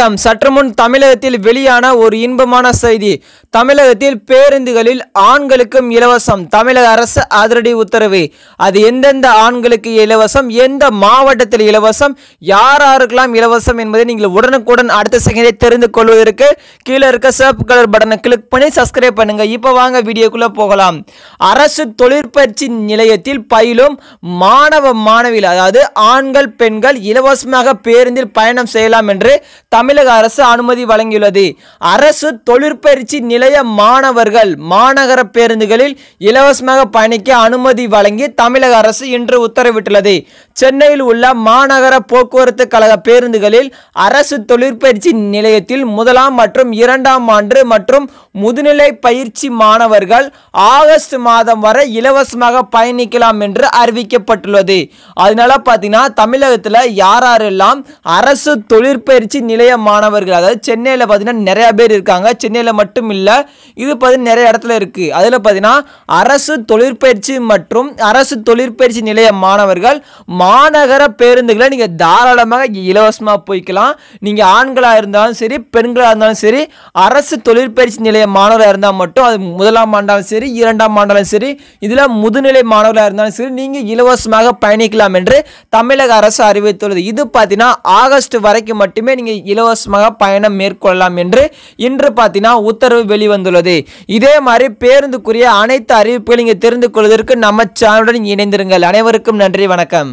வணக்கம் முன் தமிழகத்தில் வெளியான ஒரு இன்பமான செய்தி தமிழகத்தில் பேருந்துகளில் ஆண்களுக்கும் இலவசம் தமிழக அரசு அதிரடி உத்தரவு அது எந்தெந்த ஆண்களுக்கு இலவசம் எந்த மாவட்டத்தில் இலவசம் யார் யாருக்கெல்லாம் இலவசம் என்பதை நீங்கள் உடனுக்குடன் அடுத்த செகண்டே தெரிந்து கொள்வதற்கு கீழே இருக்க சிவப்பு கலர் பட்டனை கிளிக் பண்ணி சப்ஸ்கிரைப் பண்ணுங்க இப்போ வாங்க வீடியோக்குள்ள போகலாம் அரசு தொழிற்பயிற்சி நிலையத்தில் பயிலும் மாணவ மாணவியில் அதாவது ஆண்கள் பெண்கள் இலவசமாக பேருந்தில் பயணம் செய்யலாம் என்று தமிழ் தமிழக அரசு அனுமதி வழங்கியுள்ளது அரசு தொழிற்பயிற்சி நிலைய மாணவர்கள் மாநகர பேருந்துகளில் இலவசமாக பயணிக்க அனுமதி வழங்கி தமிழக அரசு இன்று உத்தரவிட்டுள்ளது சென்னையில் உள்ள மாநகர போக்குவரத்து கழக பேருந்துகளில் அரசு தொழிற்பயிற்சி நிலையத்தில் முதலாம் மற்றும் இரண்டாம் ஆண்டு மற்றும் முதுநிலை பயிற்சி மாணவர்கள் ஆகஸ்ட் மாதம் வரை இலவசமாக பயணிக்கலாம் என்று அறிவிக்கப்பட்டுள்ளது அதனால பார்த்தீங்கன்னா தமிழகத்தில் யாரெல்லாம் அரசு தொழிற்பயிற்சி நிலைய மாணவர்கள் அதாவது சென்னையில் பார்த்தீங்கன்னா நிறையா பேர் இருக்காங்க சென்னையில் மட்டும் இல்லை இது பார்த்தீங்கன்னா நிறைய இடத்துல இருக்குது அதில் பார்த்தீங்கன்னா அரசு தொழிற்பயிற்சி மற்றும் அரசு தொழிற்பயிற்சி நிலைய மாணவர்கள் மாநகர பேருந்துகளை நீங்கள் தாராளமாக இலவசமாக போய்க்கலாம் நீங்கள் ஆண்களாக இருந்தாலும் சரி பெண்களாக இருந்தாலும் சரி அரசு தொழிற்பயிற்சி நிலைய மாணவராக இருந்தால் மட்டும் அது முதலாம் ஆண்டாலும் சரி இரண்டாம் ஆண்டாலும் சரி இதில் முதுநிலை மாணவராக இருந்தாலும் சரி நீங்கள் இலவசமாக பயணிக்கலாம் என்று தமிழக அரசு அறிவித்துள்ளது இது பார்த்தீங்கன்னா ஆகஸ்ட் வரைக்கும் மட்டுமே நீங்கள் இலவச இலவசமாக பயணம் மேற்கொள்ளலாம் என்று இன்று பார்த்தீங்கன்னா உத்தரவு வெளிவந்துள்ளது இதே மாதிரி பேருந்துக்குரிய அனைத்து அறிவிப்புகள் இங்கே தெரிந்து கொள்வதற்கு நம்ம சேனலுடன் இணைந்திருங்கள் அனைவருக்கும் நன்றி வணக்கம்